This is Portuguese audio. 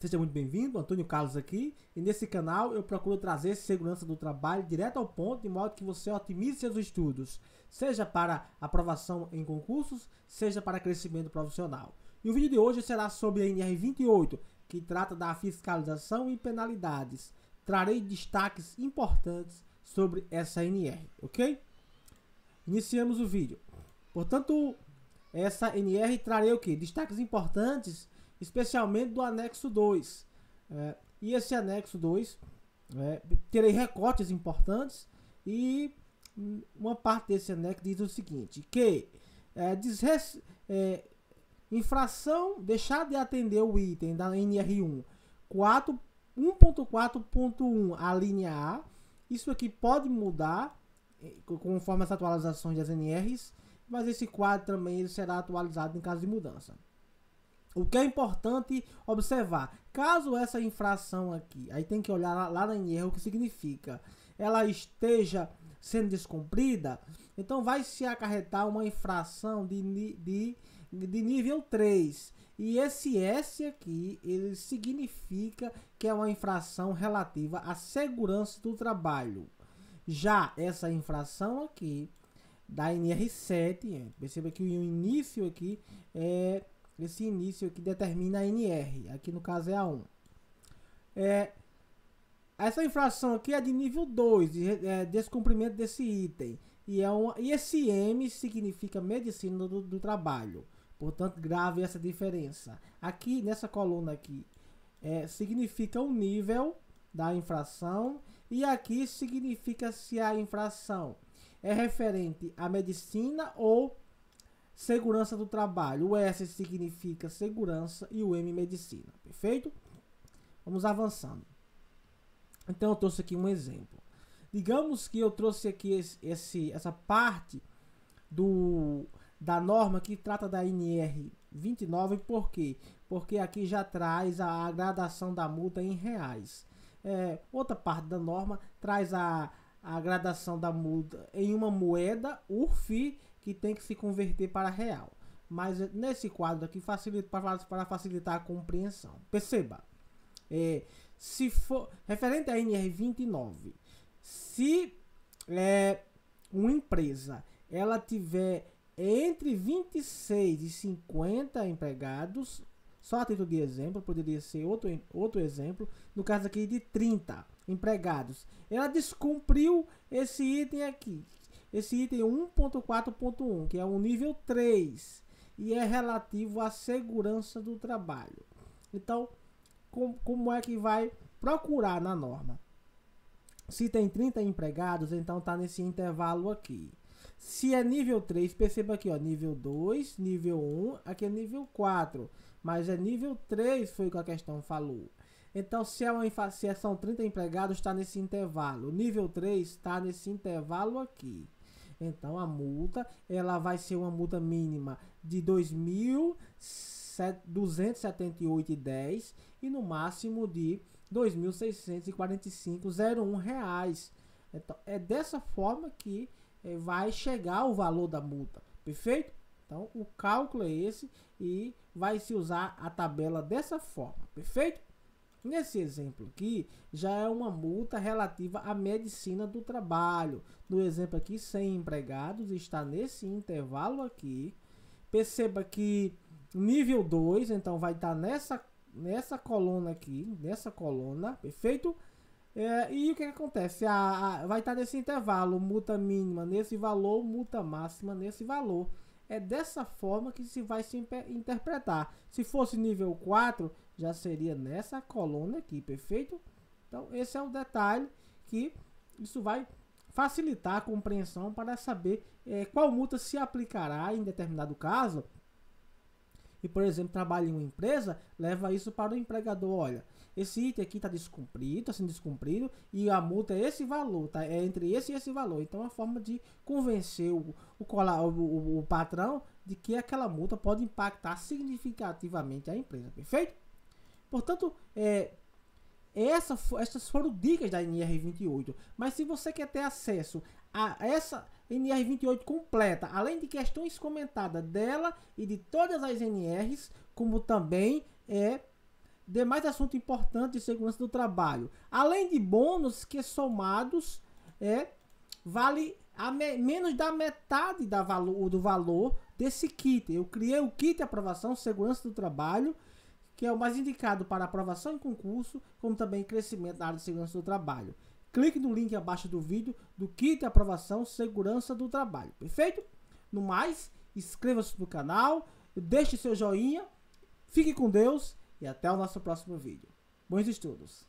Seja muito bem-vindo, Antônio Carlos aqui, e nesse canal eu procuro trazer segurança do trabalho direto ao ponto, de modo que você otimize seus estudos, seja para aprovação em concursos, seja para crescimento profissional. E o vídeo de hoje será sobre a NR28, que trata da fiscalização e penalidades. Trarei destaques importantes sobre essa NR, ok? Iniciamos o vídeo. Portanto, essa NR trarei o que? Destaques importantes especialmente do anexo 2. É, e esse anexo 2 é, terei recortes importantes e uma parte desse anexo diz o seguinte, que é, é, infração deixar de atender o item da NR1 1.4.1 a linha A, isso aqui pode mudar é, conforme as atualizações das NRs, mas esse quadro também será atualizado em caso de mudança. O que é importante observar, caso essa infração aqui, aí tem que olhar lá, lá em erro o que significa, ela esteja sendo descumprida, então vai se acarretar uma infração de, de, de nível 3. E esse S aqui, ele significa que é uma infração relativa à segurança do trabalho. Já essa infração aqui, da NR7, perceba que o início aqui é esse início que determina a NR. Aqui no caso é a 1. É, essa infração aqui é de nível 2, de, é, descumprimento desse item. E, é uma, e esse M significa medicina do, do trabalho. Portanto, grave essa diferença. Aqui, nessa coluna aqui, é, significa o nível da infração. E aqui significa se a infração é referente à medicina ou Segurança do trabalho. O S significa segurança e o M medicina. Perfeito? Vamos avançando. Então eu trouxe aqui um exemplo. Digamos que eu trouxe aqui esse, esse, essa parte do, da norma que trata da NR 29, por quê? Porque aqui já traz a gradação da multa em reais. É, outra parte da norma traz a, a gradação da multa em uma moeda, URF, que tem que se converter para real. Mas eh, nesse quadro aqui, facilita, para facilitar a compreensão. Perceba, é, se for referente a NR29, se é, uma empresa ela tiver entre 26 e 50 empregados, só a título de exemplo, poderia ser outro, outro exemplo, no caso aqui de 30 empregados. Ela descumpriu esse item aqui, esse item 1.4.1, é que é o nível 3 e é relativo à segurança do trabalho. Então, com, como é que vai procurar na norma? Se tem 30 empregados, então está nesse intervalo aqui. Se é nível 3, perceba aqui, ó, nível 2, nível 1, aqui é nível 4. Mas é nível 3, foi o que a questão falou. Então, se, é uma, se é, são 30 empregados, está nesse intervalo. O nível 3 está nesse intervalo aqui. Então a multa, ela vai ser uma multa mínima de 2.278,10 e no máximo de R$ 2.645,01. Então é dessa forma que eh, vai chegar o valor da multa, perfeito? Então o cálculo é esse e vai se usar a tabela dessa forma, perfeito? Nesse exemplo aqui, já é uma multa relativa à medicina do trabalho. No exemplo aqui, 100 empregados, está nesse intervalo aqui. Perceba que nível 2, então vai estar tá nessa, nessa coluna aqui, nessa coluna, perfeito? É, e o que, que acontece? A, a, vai estar tá nesse intervalo, multa mínima nesse valor, multa máxima nesse valor é dessa forma que se vai se interpretar. Se fosse nível 4, já seria nessa coluna aqui, perfeito? Então, esse é o um detalhe que isso vai facilitar a compreensão para saber é, qual multa se aplicará em determinado caso. E, por exemplo, trabalha em uma empresa, leva isso para o empregador. Olha, esse item aqui está descumprido, está sendo descumprido, e a multa é esse valor, tá? É entre esse e esse valor. Então, é uma forma de convencer o, o, o, o patrão de que aquela multa pode impactar significativamente a empresa, perfeito? Portanto, é, essa, essas foram dicas da NR28. Mas se você quer ter acesso a essa NR28 completa, além de questões comentadas dela e de todas as NRs, como também é demais assuntos importantes de segurança do trabalho, além de bônus que somados é vale a me menos da metade da valo do valor desse kit. Eu criei o kit aprovação segurança do trabalho, que é o mais indicado para aprovação em concurso, como também crescimento na área de segurança do trabalho. Clique no link abaixo do vídeo do kit aprovação segurança do trabalho. Perfeito? No mais, inscreva-se no canal, deixe seu joinha, fique com Deus e até o nosso próximo vídeo. Bons estudos!